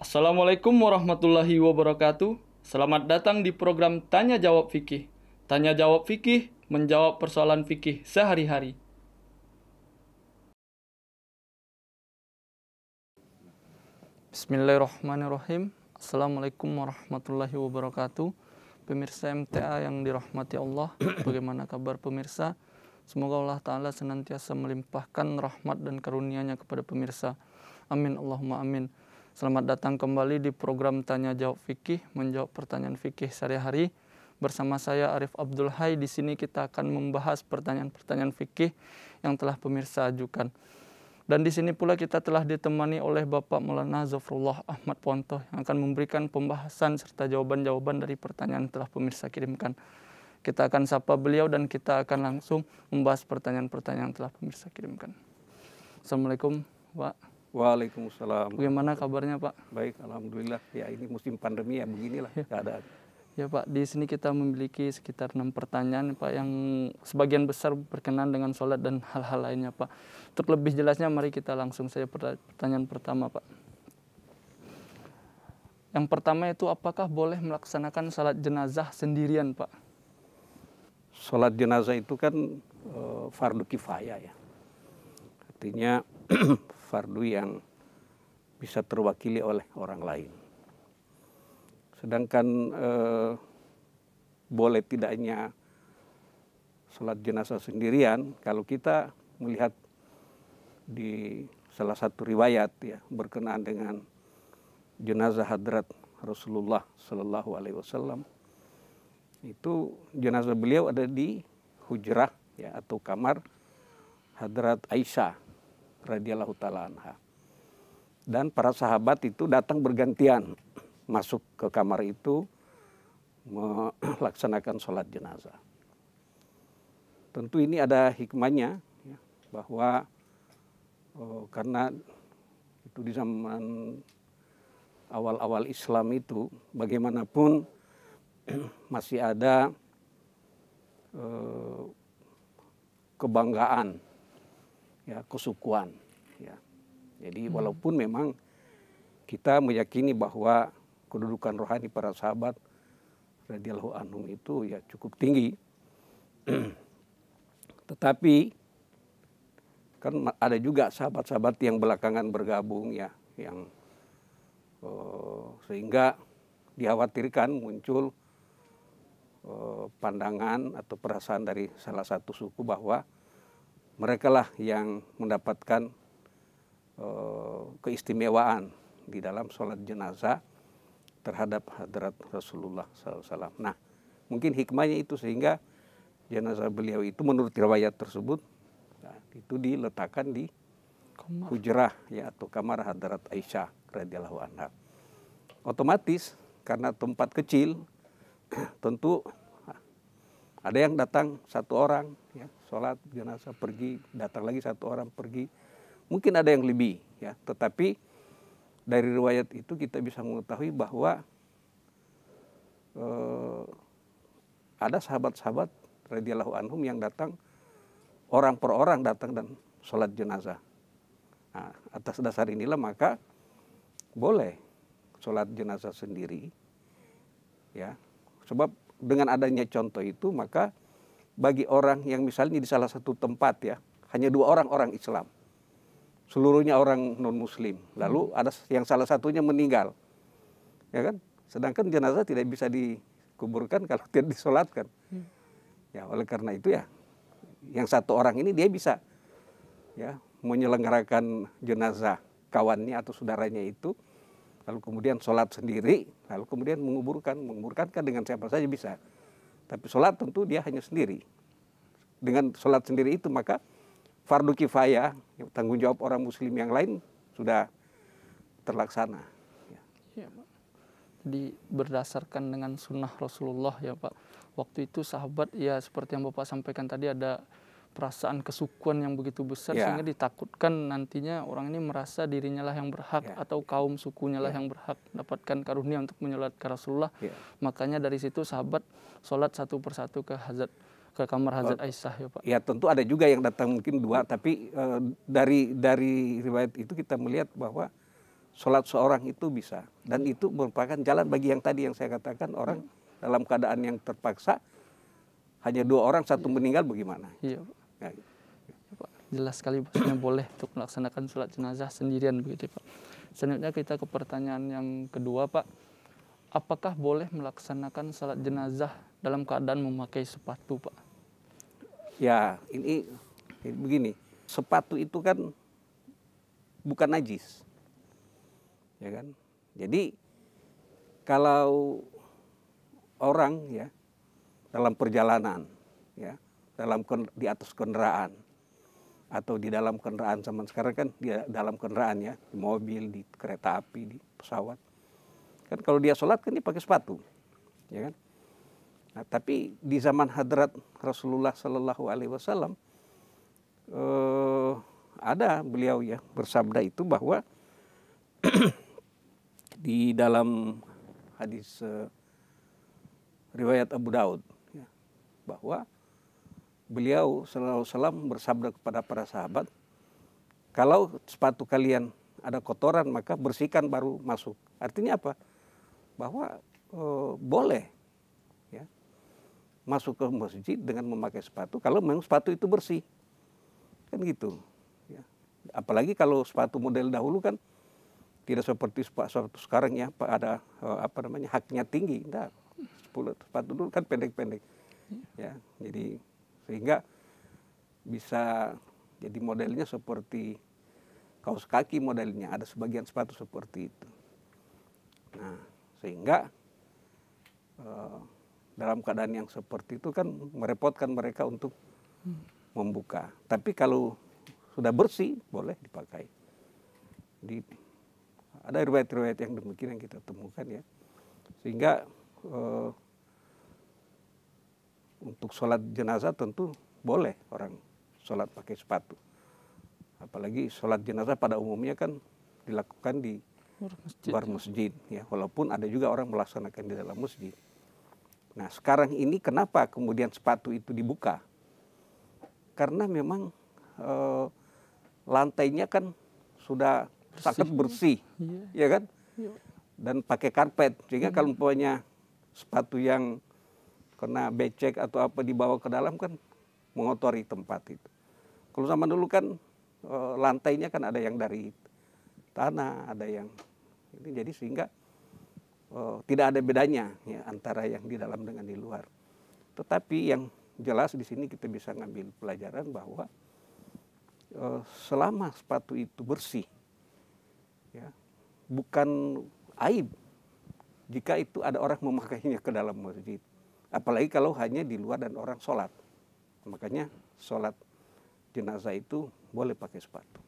Assalamualaikum warahmatullahi wabarakatuh. Selamat datang di program Tanya Jawab Fikih. Tanya Jawab Fikih menjawab persoalan fikih sehari-hari. Bismillahirrahmanirrahim. Assalamualaikum warahmatullahi wabarakatuh. Pemirsa MTA yang dirahmati Allah, bagaimana kabar pemirsa? Semoga Allah Ta'ala senantiasa melimpahkan rahmat dan karunia-Nya kepada pemirsa. Amin Allahumma amin. Selamat datang kembali di program Tanya Jawab Fikih, menjawab pertanyaan fikih sehari-hari. Bersama saya Arif Abdul Hai, di sini kita akan membahas pertanyaan-pertanyaan fikih yang telah pemirsa ajukan. Dan di sini pula kita telah ditemani oleh Bapak Maulana Zafrullah Ahmad Ponto yang akan memberikan pembahasan serta jawaban-jawaban dari pertanyaan yang telah pemirsa kirimkan. Kita akan sapa beliau dan kita akan langsung membahas pertanyaan-pertanyaan yang telah pemirsa kirimkan. Assalamualaikum, Pak. Waalaikumsalam. Bagaimana kabarnya Pak? Baik, Alhamdulillah. Ya ini musim pandemi ya beginilah ya. keadaan. Ya Pak, di sini kita memiliki sekitar enam pertanyaan Pak yang sebagian besar berkenan dengan sholat dan hal-hal lainnya Pak. Untuk lebih jelasnya mari kita langsung saja pertanyaan pertama Pak. Yang pertama itu apakah boleh melaksanakan sholat jenazah sendirian Pak? Sholat jenazah itu kan e, fardu kifayah ya. Artinya fardu yang bisa terwakili oleh orang lain. Sedangkan eh, boleh tidaknya sholat jenazah sendirian, kalau kita melihat di salah satu riwayat ya berkenaan dengan jenazah hadrat Rasulullah Shallallahu Alaihi Wasallam itu jenazah beliau ada di hujrah ya atau kamar hadrat Aisyah radhiyallahu taala anha. Dan para sahabat itu datang bergantian masuk ke kamar itu melaksanakan sholat jenazah. Tentu ini ada hikmahnya ya, bahwa oh, karena itu di zaman awal-awal Islam itu bagaimanapun masih ada eh, kebanggaan ya kesukuan ya jadi hmm. walaupun memang kita meyakini bahwa kedudukan rohani para sahabat radhiyallahu anhum itu ya cukup tinggi tetapi kan ada juga sahabat-sahabat yang belakangan bergabung ya yang oh, sehingga dikhawatirkan muncul eh, pandangan atau perasaan dari salah satu suku bahwa mereka lah yang mendapatkan eh, keistimewaan di dalam sholat jenazah terhadap hadrat Rasulullah SAW. Nah, mungkin hikmahnya itu sehingga jenazah beliau itu menurut riwayat tersebut ya, itu diletakkan di hujrah ya atau kamar hadrat Aisyah radhiyallahu anha. Otomatis karena tempat kecil tentu ada yang datang satu orang, ya, sholat jenazah pergi, datang lagi satu orang pergi. Mungkin ada yang lebih, ya. Tetapi dari riwayat itu kita bisa mengetahui bahwa eh, ada sahabat-sahabat radhiyallahu anhum yang datang orang per orang datang dan sholat jenazah. Nah, atas dasar inilah maka boleh sholat jenazah sendiri, ya. Sebab dengan adanya contoh itu maka bagi orang yang misalnya di salah satu tempat ya hanya dua orang orang Islam seluruhnya orang non Muslim lalu hmm. ada yang salah satunya meninggal ya kan sedangkan jenazah tidak bisa dikuburkan kalau tidak disolatkan hmm. ya oleh karena itu ya yang satu orang ini dia bisa ya menyelenggarakan jenazah kawannya atau saudaranya itu lalu kemudian sholat sendiri, lalu kemudian menguburkan, menguburkan kan dengan siapa saja bisa. Tapi sholat tentu dia hanya sendiri. Dengan sholat sendiri itu maka fardu kifayah, tanggung jawab orang muslim yang lain sudah terlaksana. Ya, Pak. Jadi berdasarkan dengan sunnah Rasulullah ya Pak. Waktu itu sahabat ya seperti yang Bapak sampaikan tadi ada perasaan kesukuan yang begitu besar yeah. sehingga ditakutkan nantinya orang ini merasa dirinya lah yang berhak yeah. atau kaum sukunya lah ya. yang berhak dapatkan karunia untuk menyolat ke Rasulullah. Yeah. Makanya dari situ sahabat sholat satu persatu ke hazat ke kamar hazat oh, Aisyah ya Pak. Ya tentu ada juga yang datang mungkin dua tapi e, dari dari riwayat itu kita melihat bahwa sholat seorang itu bisa dan itu merupakan jalan bagi yang tadi yang saya katakan orang ya. dalam keadaan yang terpaksa hanya dua orang satu ya. meninggal bagaimana? Iya, Pak, jelas sekali bahwasanya boleh untuk melaksanakan sholat jenazah sendirian begitu Pak. Selanjutnya kita ke pertanyaan yang kedua Pak. Apakah boleh melaksanakan sholat jenazah dalam keadaan memakai sepatu Pak? Ya ini, ini begini, sepatu itu kan bukan najis. Ya kan? Jadi kalau orang ya dalam perjalanan ya dalam di atas kendaraan atau di dalam kendaraan zaman sekarang kan di dalam kendaraan ya di mobil di kereta api di pesawat kan kalau dia sholat kan dia pakai sepatu ya kan nah, tapi di zaman hadrat Rasulullah Shallallahu Alaihi Wasallam eh, ada beliau ya bersabda itu bahwa di dalam hadis eh, riwayat Abu Daud ya, bahwa beliau selalu salam bersabda kepada para sahabat, kalau sepatu kalian ada kotoran maka bersihkan baru masuk. Artinya apa? Bahwa e, boleh ya, masuk ke masjid dengan memakai sepatu kalau memang sepatu itu bersih, kan gitu. Ya. Apalagi kalau sepatu model dahulu kan tidak seperti sepatu sekarang ya ada eh, apa namanya haknya tinggi. Nah, sepatu dulu kan pendek-pendek. Ya, jadi sehingga bisa jadi modelnya seperti kaos kaki modelnya ada sebagian sepatu seperti itu. Nah, sehingga e, dalam keadaan yang seperti itu kan merepotkan mereka untuk membuka. Tapi kalau sudah bersih boleh dipakai. Di, ada riwayat-riwayat yang demikian yang kita temukan ya. Sehingga e, untuk sholat jenazah tentu boleh orang sholat pakai sepatu. Apalagi sholat jenazah pada umumnya kan dilakukan di luar masjid. luar ya. masjid ya walaupun ada juga orang melaksanakan di dalam masjid. Nah sekarang ini kenapa kemudian sepatu itu dibuka? Karena memang e, lantainya kan sudah bersih. sangat bersih, ya, ya kan? Ya. Dan pakai karpet sehingga ya. kalau punya sepatu yang kena becek atau apa dibawa ke dalam kan mengotori tempat itu. Kalau zaman dulu kan eh, lantainya kan ada yang dari tanah, ada yang ini jadi sehingga oh, tidak ada bedanya ya antara yang di dalam dengan di luar. Tetapi yang jelas di sini kita bisa ngambil pelajaran bahwa oh, selama sepatu itu bersih ya bukan aib jika itu ada orang memakainya ke dalam masjid. Apalagi kalau hanya di luar dan orang sholat. Makanya sholat jenazah itu boleh pakai sepatu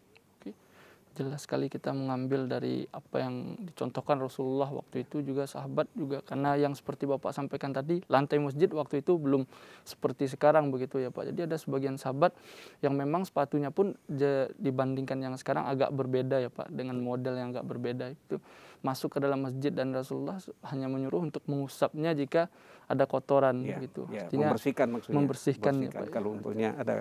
jelas sekali kita mengambil dari apa yang dicontohkan Rasulullah waktu itu juga sahabat juga karena yang seperti Bapak sampaikan tadi lantai masjid waktu itu belum seperti sekarang begitu ya Pak. Jadi ada sebagian sahabat yang memang sepatunya pun dibandingkan yang sekarang agak berbeda ya Pak dengan model yang agak berbeda itu masuk ke dalam masjid dan Rasulullah hanya menyuruh untuk mengusapnya jika ada kotoran ya, gitu. Ya, Artinya membersihkan maksudnya. Membersihkan, ya, membersihkan ya, Pak, kalau ya. untungnya ada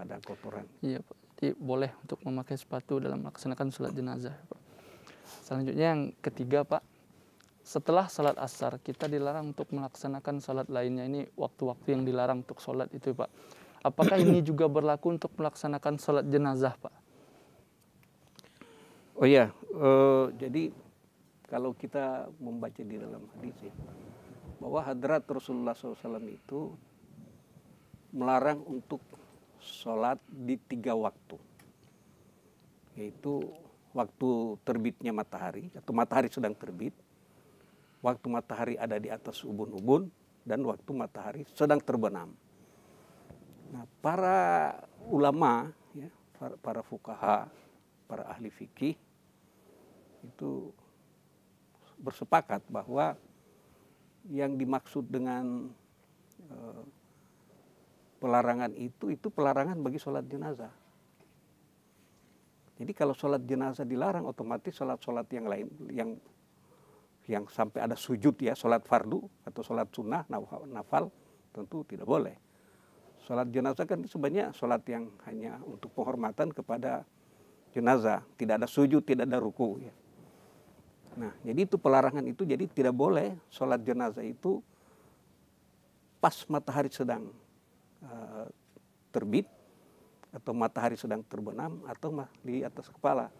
ada kotoran. Iya Pak. Jadi boleh untuk memakai sepatu dalam melaksanakan sholat jenazah. Selanjutnya yang ketiga Pak, setelah sholat asar kita dilarang untuk melaksanakan sholat lainnya ini waktu-waktu yang dilarang untuk sholat itu Pak. Apakah ini juga berlaku untuk melaksanakan sholat jenazah Pak? Oh ya, uh, jadi kalau kita membaca di dalam hadis ya, bahwa hadrat Rasulullah SAW itu melarang untuk sholat di tiga waktu. Yaitu waktu terbitnya matahari, atau matahari sedang terbit, waktu matahari ada di atas ubun-ubun, dan waktu matahari sedang terbenam. Nah, para ulama, ya, para, para fukaha, para ahli fikih, itu bersepakat bahwa yang dimaksud dengan eh, pelarangan itu itu pelarangan bagi sholat jenazah. Jadi kalau sholat jenazah dilarang, otomatis sholat-sholat yang lain yang yang sampai ada sujud ya, sholat fardu atau sholat sunnah, nafal tentu tidak boleh. Sholat jenazah kan sebenarnya sholat yang hanya untuk penghormatan kepada jenazah, tidak ada sujud, tidak ada ruku. Ya. Nah, jadi itu pelarangan itu jadi tidak boleh sholat jenazah itu pas matahari sedang Eh, terbit atau matahari sedang terbenam atau di atas kepala.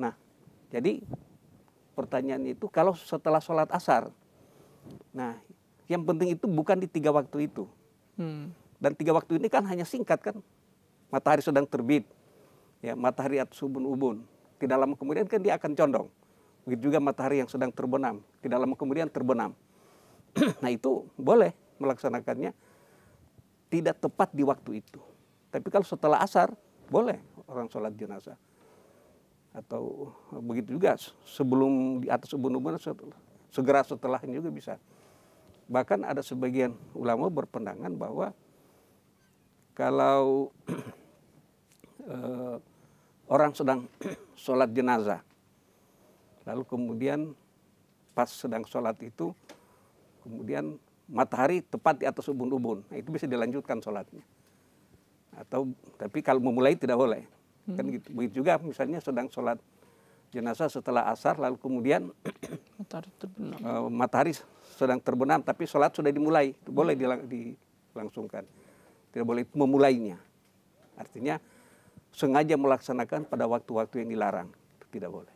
Nah, jadi pertanyaan itu kalau setelah sholat asar, nah yang penting itu bukan di tiga waktu itu. Hmm. Dan tiga waktu ini kan hanya singkat kan, matahari sedang terbit, ya matahari atas subun ubun. Tidak lama kemudian kan dia akan condong. Begitu juga matahari yang sedang terbenam, tidak lama kemudian terbenam. nah itu boleh melaksanakannya tidak tepat di waktu itu. Tapi kalau setelah asar boleh orang sholat jenazah atau begitu juga sebelum di atas ubun-ubun setelah, segera setelahnya juga bisa. Bahkan ada sebagian ulama berpendangan bahwa kalau eh, orang sedang sholat jenazah, lalu kemudian pas sedang sholat itu kemudian matahari tepat di atas ubun-ubun. Nah, itu bisa dilanjutkan sholatnya. Atau tapi kalau memulai tidak boleh. Kan hmm. Kan gitu. Begitu juga misalnya sedang sholat jenazah setelah asar lalu kemudian matahari terbenam. Uh, matahari sedang terbenam tapi sholat sudah dimulai. Itu hmm. boleh dilang dilangsungkan. Tidak boleh memulainya. Artinya sengaja melaksanakan pada waktu-waktu yang dilarang. Itu tidak boleh.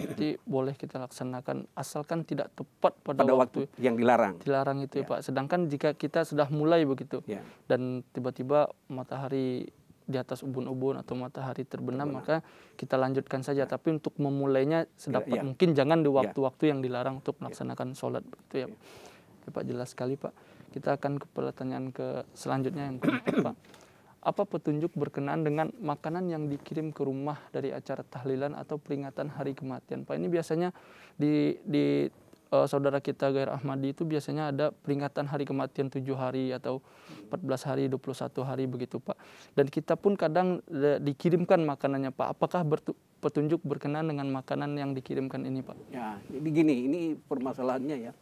Jadi boleh kita laksanakan asalkan tidak tepat pada, pada waktu, waktu yang dilarang. Dilarang itu ya. Pak. Sedangkan jika kita sudah mulai begitu ya. dan tiba-tiba matahari di atas ubun-ubun atau matahari terbenam, terbenam maka kita lanjutkan saja. Ya. Tapi untuk memulainya sedapat ya. mungkin jangan di ya. waktu-waktu yang dilarang untuk ya. melaksanakan sholat itu ya. ya. Pak jelas sekali Pak. Kita akan ke pertanyaan ke selanjutnya yang keempat Pak apa petunjuk berkenaan dengan makanan yang dikirim ke rumah dari acara tahlilan atau peringatan hari kematian. Pak ini biasanya di, di uh, saudara kita Gair Ahmadi itu biasanya ada peringatan hari kematian 7 hari atau 14 hari, 21 hari begitu Pak. Dan kita pun kadang e, dikirimkan makanannya Pak. Apakah petunjuk berkenaan dengan makanan yang dikirimkan ini Pak? Ya, jadi gini, ini permasalahannya ya.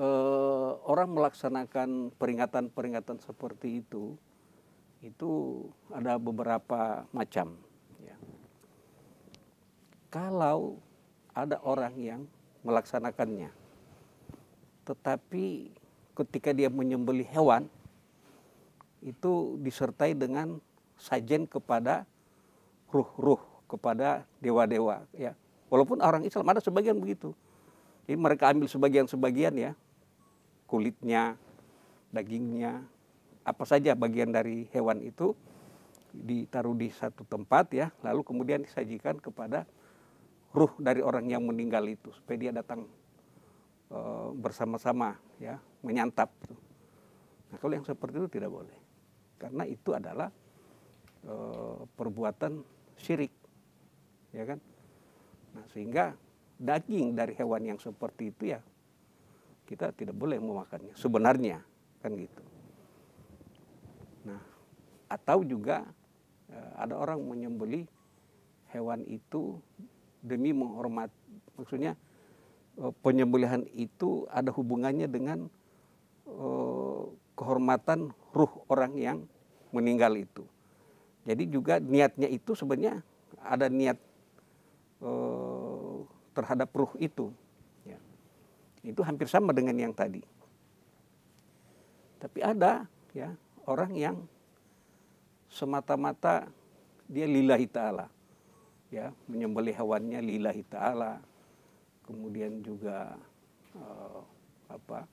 uh, orang melaksanakan peringatan-peringatan seperti itu itu ada beberapa macam. Ya. Kalau ada orang yang melaksanakannya, tetapi ketika dia menyembeli hewan itu disertai dengan sajen kepada ruh-ruh kepada dewa-dewa ya walaupun orang Islam ada sebagian begitu jadi mereka ambil sebagian-sebagian ya kulitnya dagingnya apa saja bagian dari hewan itu ditaruh di satu tempat ya, lalu kemudian disajikan kepada ruh dari orang yang meninggal itu supaya dia datang e, bersama-sama ya menyantap. Nah kalau yang seperti itu tidak boleh karena itu adalah e, perbuatan syirik, ya kan? Nah sehingga daging dari hewan yang seperti itu ya kita tidak boleh memakannya sebenarnya kan gitu. Nah, atau juga eh, ada orang menyembeli hewan itu demi menghormat maksudnya eh, penyembelihan itu ada hubungannya dengan eh, kehormatan ruh orang yang meninggal itu. Jadi juga niatnya itu sebenarnya ada niat terhadap ruh itu. Ya. Itu hampir sama dengan yang tadi. Tapi ada ya orang yang semata-mata dia lillahi ta'ala. Ya, menyembelih hewannya lillahi ta'ala. Kemudian juga uh, apa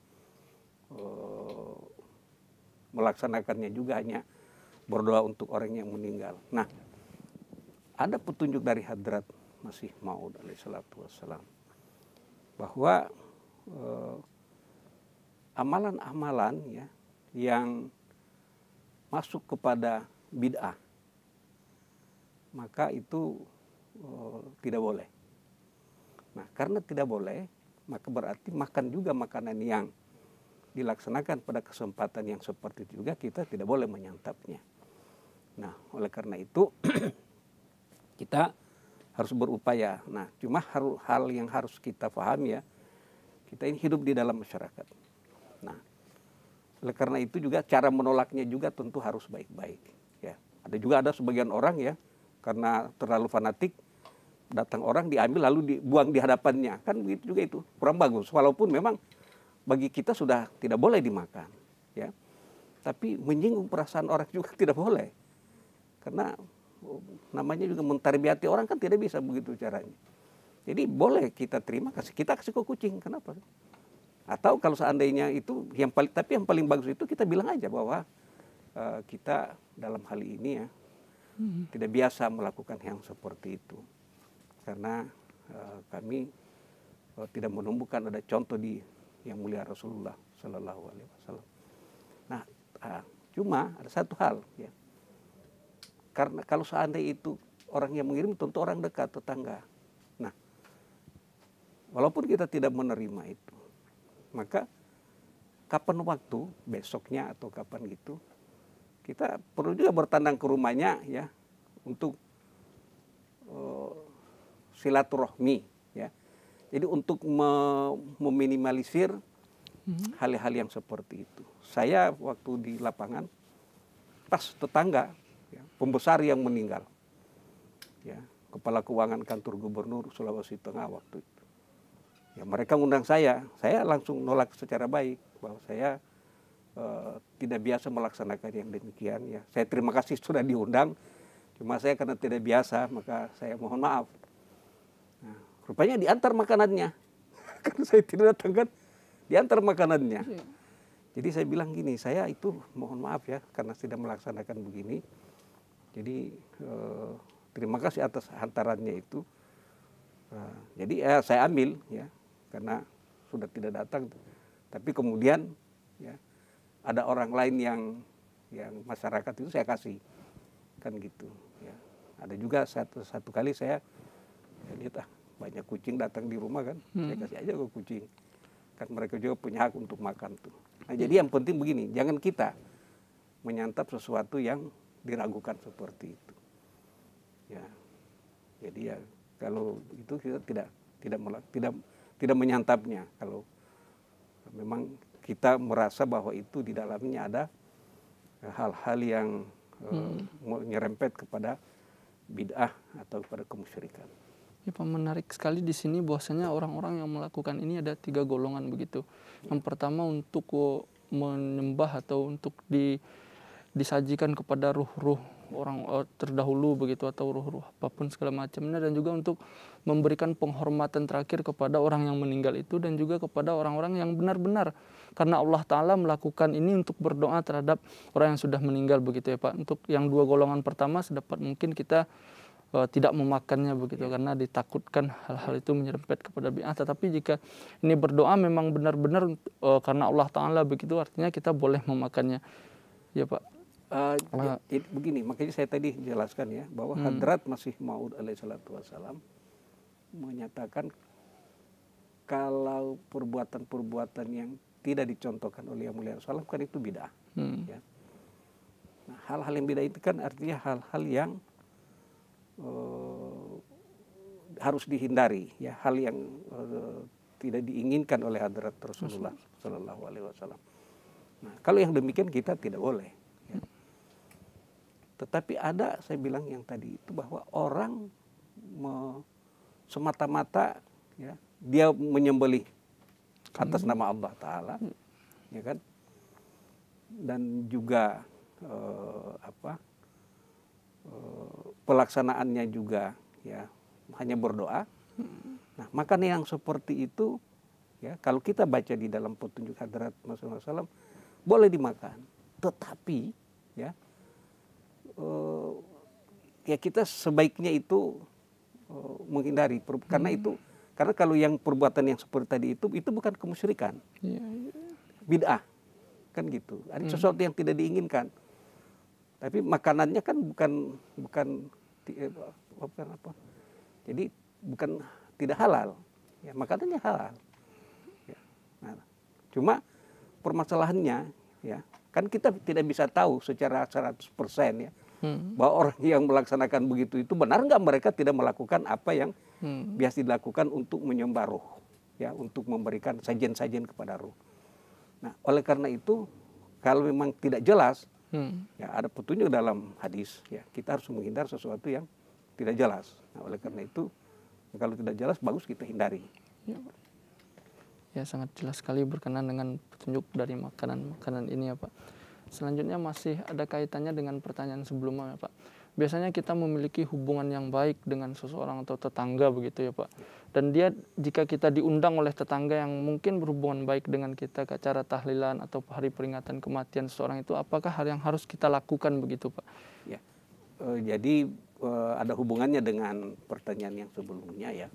uh, melaksanakannya juga hanya berdoa untuk orang yang meninggal. Nah, ada petunjuk dari hadrat Masih mau dari salatu wassalam bahwa eh, amalan-amalan uh, ya yang masuk kepada bid'ah, maka itu eh, tidak boleh. Nah, karena tidak boleh, maka berarti makan juga makanan yang dilaksanakan pada kesempatan yang seperti itu juga kita tidak boleh menyantapnya. Nah, oleh karena itu kita harus berupaya. Nah, cuma hal yang harus kita pahami ya, kita ini hidup di dalam masyarakat oleh karena itu juga cara menolaknya juga tentu harus baik-baik. Ya. Ada juga ada sebagian orang ya karena terlalu fanatik datang orang diambil lalu dibuang di hadapannya kan begitu juga itu kurang bagus walaupun memang bagi kita sudah tidak boleh dimakan ya tapi menyinggung perasaan orang juga tidak boleh karena namanya juga mentarbiati orang kan tidak bisa begitu caranya jadi boleh kita terima kasih kita kasih ke kucing kenapa atau kalau seandainya itu yang paling tapi yang paling bagus itu kita bilang aja bahwa uh, kita dalam hal ini ya hmm. tidak biasa melakukan yang seperti itu karena uh, kami uh, tidak menemukan ada contoh di yang mulia Rasulullah Shallallahu Alaihi Wasallam. Nah, uh, cuma ada satu hal ya karena kalau seandainya itu orang yang mengirim tentu orang dekat tetangga. Nah, walaupun kita tidak menerima itu, maka kapan waktu besoknya atau kapan gitu kita perlu juga bertandang ke rumahnya ya untuk uh, silaturahmi ya jadi untuk meminimalisir hmm. hal-hal yang seperti itu saya waktu di lapangan pas tetangga ya, pembesar yang meninggal ya kepala keuangan kantor gubernur Sulawesi Tengah waktu itu ya mereka undang saya saya langsung nolak secara baik bahwa saya uh, tidak biasa melaksanakan yang demikian ya saya terima kasih sudah diundang cuma saya karena tidak biasa maka saya mohon maaf nah, rupanya diantar makanannya karena saya tidak datang kan diantar makanannya iya. jadi saya bilang gini saya itu mohon maaf ya karena tidak melaksanakan begini jadi uh, terima kasih atas hantarannya itu. Nah, jadi eh, saya ambil ya karena sudah tidak datang. Tapi kemudian ya, ada orang lain yang yang masyarakat itu saya kasih kan gitu. Ya. Ada juga satu satu kali saya, saya lihat ah banyak kucing datang di rumah kan, hmm. saya kasih aja ke kucing. Kan mereka juga punya hak untuk makan tuh. Nah iya. jadi yang penting begini, jangan kita menyantap sesuatu yang diragukan seperti itu. Ya, jadi ya kalau itu kita tidak tidak tidak tidak menyantapnya kalau memang kita merasa bahwa itu di dalamnya ada eh, hal-hal yang eh, hmm. nyerempet kepada bid'ah atau kepada kemusyrikan. Ya, Pak, menarik sekali di sini bahwasanya orang-orang yang melakukan ini ada tiga golongan begitu. Ya. Yang pertama untuk oh, menyembah atau untuk di, disajikan kepada ruh-ruh orang eh, terdahulu begitu atau ruh-ruh apapun segala macamnya dan juga untuk memberikan penghormatan terakhir kepada orang yang meninggal itu dan juga kepada orang-orang yang benar-benar karena Allah Ta'ala melakukan ini untuk berdoa terhadap orang yang sudah meninggal begitu ya Pak untuk yang dua golongan pertama sedapat mungkin kita uh, tidak memakannya begitu ya. karena ditakutkan hal-hal itu menyerempet kepada bid'ah tetapi jika ini berdoa memang benar-benar uh, karena Allah taala begitu artinya kita boleh memakannya ya Pak Uh, jadi, begini, makanya saya tadi jelaskan ya bahwa hmm. Hadrat Masih Maud alaihissalatu wassalam menyatakan kalau perbuatan-perbuatan yang tidak dicontohkan oleh yang mulia Rasulullah kan itu bid'ah. Hmm. Ya. Nah, hal-hal yang bid'ah itu kan artinya hal-hal yang uh, harus dihindari, ya hal yang uh, tidak diinginkan oleh Hadrat Rasulullah Sallallahu Alaihi Wasallam. Nah, kalau yang demikian kita tidak boleh tetapi ada saya bilang yang tadi itu bahwa orang semata-mata ya dia menyembelih atas hmm. nama Allah Taala, hmm. ya kan? Dan juga eh, apa eh, pelaksanaannya juga ya hanya berdoa. Hmm. Nah makanya yang seperti itu ya kalau kita baca di dalam petunjuk Hadrat Rasulullah SAW boleh dimakan, tetapi ya uh, ya kita sebaiknya itu uh, menghindari hmm. karena itu karena kalau yang perbuatan yang seperti tadi itu itu bukan kemusyrikan. Yeah. Iya. Bid'ah. Kan gitu. Ada hmm. sesuatu yang tidak diinginkan. Tapi makanannya kan bukan bukan eh, apa apa. Jadi bukan tidak halal. Ya, makanannya halal. Ya. Nah, cuma permasalahannya ya kan kita tidak bisa tahu secara 100% ya hmm. bahwa orang yang melaksanakan begitu itu benar nggak mereka tidak melakukan apa yang hmm. biasa dilakukan untuk menyembah ruh ya untuk memberikan sajian-sajian kepada ruh. Nah oleh karena itu kalau memang tidak jelas hmm. ya ada petunjuk dalam hadis ya kita harus menghindar sesuatu yang tidak jelas. Nah oleh karena itu ya, kalau tidak jelas bagus kita hindari. Ya, ya sangat jelas sekali berkenan dengan petunjuk dari makanan-makanan ini ya Pak. Selanjutnya masih ada kaitannya dengan pertanyaan sebelumnya, ya, Pak. Biasanya kita memiliki hubungan yang baik dengan seseorang atau tetangga begitu ya, Pak. Dan dia jika kita diundang oleh tetangga yang mungkin berhubungan baik dengan kita ke acara tahlilan atau hari peringatan kematian seseorang itu apakah hal yang harus kita lakukan begitu, Pak? Ya. E, jadi e, ada hubungannya dengan pertanyaan yang sebelumnya ya.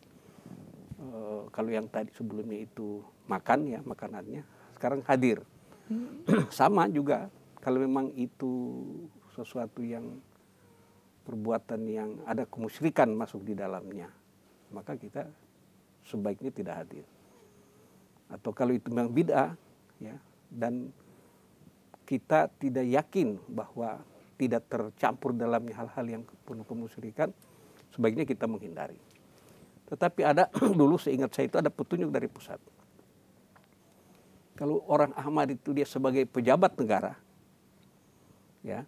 E, kalau yang tadi sebelumnya itu makan ya makanannya, sekarang hadir. Hmm. Sama juga kalau memang itu sesuatu yang perbuatan yang ada kemusyrikan masuk di dalamnya, maka kita sebaiknya tidak hadir. Atau kalau itu memang bid'ah, ya, dan kita tidak yakin bahwa tidak tercampur dalam hal-hal yang penuh kemusyrikan, sebaiknya kita menghindari. Tetapi ada dulu seingat saya itu ada petunjuk dari pusat. Kalau orang Ahmad itu dia sebagai pejabat negara, ya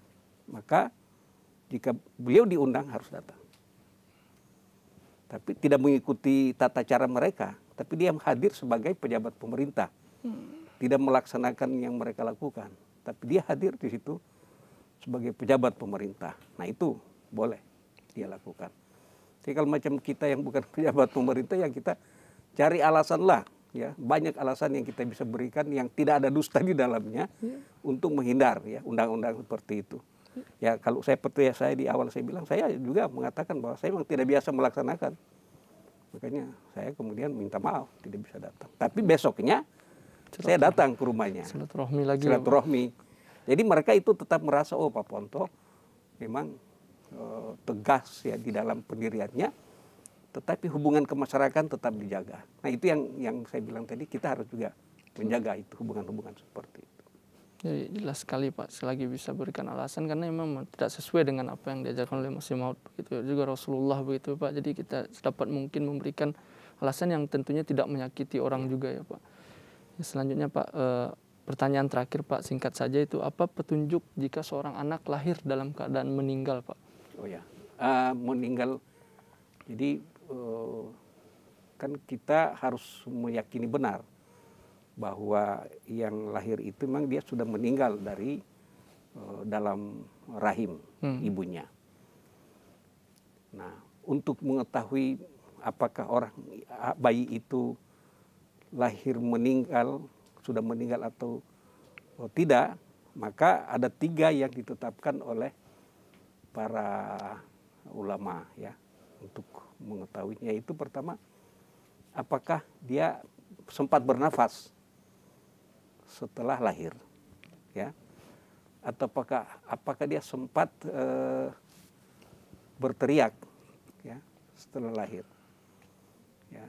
maka jika beliau diundang harus datang. Tapi tidak mengikuti tata cara mereka, tapi dia hadir sebagai pejabat pemerintah. Hmm. Tidak melaksanakan yang mereka lakukan, tapi dia hadir di situ sebagai pejabat pemerintah. Nah, itu boleh dia lakukan. Jadi kalau macam kita yang bukan pejabat pemerintah yang kita cari alasan lah ya banyak alasan yang kita bisa berikan yang tidak ada dusta di dalamnya ya. untuk menghindar ya undang-undang seperti itu ya kalau saya percaya saya di awal saya bilang saya juga mengatakan bahwa saya memang tidak biasa melaksanakan makanya saya kemudian minta maaf tidak bisa datang tapi besoknya saya datang ke rumahnya silaturahmi lagi silaturahmi ya, jadi mereka itu tetap merasa oh Pak Ponto memang eh, tegas ya di dalam pendiriannya tetapi hubungan kemasyarakatan tetap dijaga. Nah itu yang yang saya bilang tadi kita harus juga menjaga itu hubungan-hubungan seperti itu. Jadi ya, ya, jelas sekali Pak, selagi bisa berikan alasan karena memang tidak sesuai dengan apa yang diajarkan oleh Masih Maut begitu ya. juga Rasulullah begitu Pak. Jadi kita dapat mungkin memberikan alasan yang tentunya tidak menyakiti orang juga ya Pak. Ya, selanjutnya Pak, e, pertanyaan terakhir Pak singkat saja itu apa petunjuk jika seorang anak lahir dalam keadaan meninggal Pak? Oh ya, uh, meninggal. Jadi Eh, kan kita harus meyakini benar bahwa yang lahir itu memang dia sudah meninggal dari eh, dalam rahim hmm. ibunya. Nah, untuk mengetahui apakah orang ah, bayi itu lahir meninggal sudah meninggal atau eh, tidak, maka ada tiga yang ditetapkan oleh para ulama ya untuk mengetahuinya itu pertama apakah dia sempat bernafas setelah lahir ya atau apakah apakah dia sempat e, berteriak ya setelah lahir ya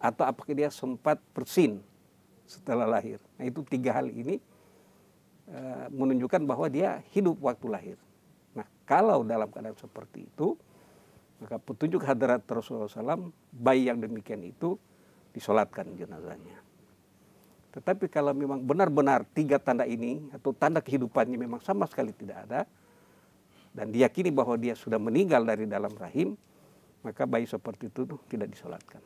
atau apakah dia sempat bersin setelah lahir nah itu tiga hal ini e, menunjukkan bahwa dia hidup waktu lahir nah kalau dalam keadaan seperti itu maka petunjuk hadrat Rasulullah SAW, bayi yang demikian itu disolatkan jenazahnya. Tetapi kalau memang benar-benar tiga tanda ini atau tanda kehidupannya memang sama sekali tidak ada dan diyakini bahwa dia sudah meninggal dari dalam rahim, maka bayi seperti itu tidak disolatkan.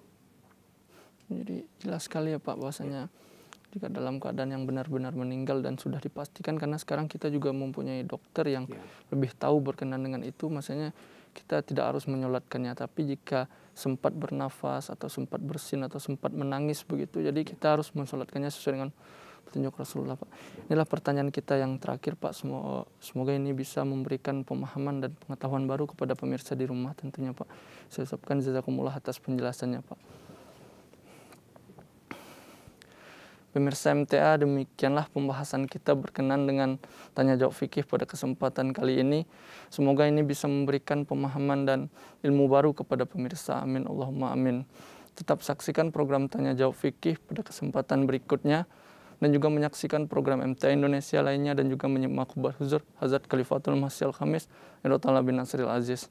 Jadi jelas sekali ya Pak bahwasanya ya. jika dalam keadaan yang benar-benar meninggal dan sudah dipastikan karena sekarang kita juga mempunyai dokter yang ya. lebih tahu berkenan dengan itu, maksudnya kita tidak harus menyolatkannya. Tapi jika sempat bernafas atau sempat bersin atau sempat menangis begitu, jadi ya. kita harus mensolatkannya sesuai dengan petunjuk Rasulullah Pak. Inilah pertanyaan kita yang terakhir Pak. Semoga, ini bisa memberikan pemahaman dan pengetahuan baru kepada pemirsa di rumah tentunya Pak. Saya ucapkan jazakumullah atas penjelasannya Pak. Pemirsa MTA, demikianlah pembahasan kita berkenan dengan tanya jawab fikih pada kesempatan kali ini. Semoga ini bisa memberikan pemahaman dan ilmu baru kepada pemirsa. Amin Allahumma amin. Tetap saksikan program tanya jawab fikih pada kesempatan berikutnya dan juga menyaksikan program MTA Indonesia lainnya dan juga menyimak khutbah huzur Hazrat Khalifatul Masih Al-Khamis Nurul bin Nasril Aziz.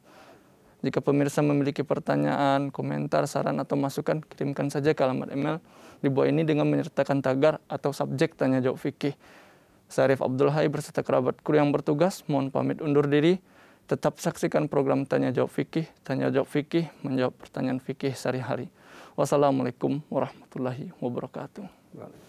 Jika pemirsa memiliki pertanyaan, komentar, saran, atau masukan, kirimkan saja ke alamat email di bawah ini dengan menyertakan tagar atau subjek tanya jawab fikih. Syarif Abdul Hai berserta kerabat kru yang bertugas, mohon pamit undur diri. Tetap saksikan program Tanya Jawab Fikih, Tanya Jawab Fikih, menjawab pertanyaan fikih sehari-hari. Wassalamualaikum warahmatullahi wabarakatuh.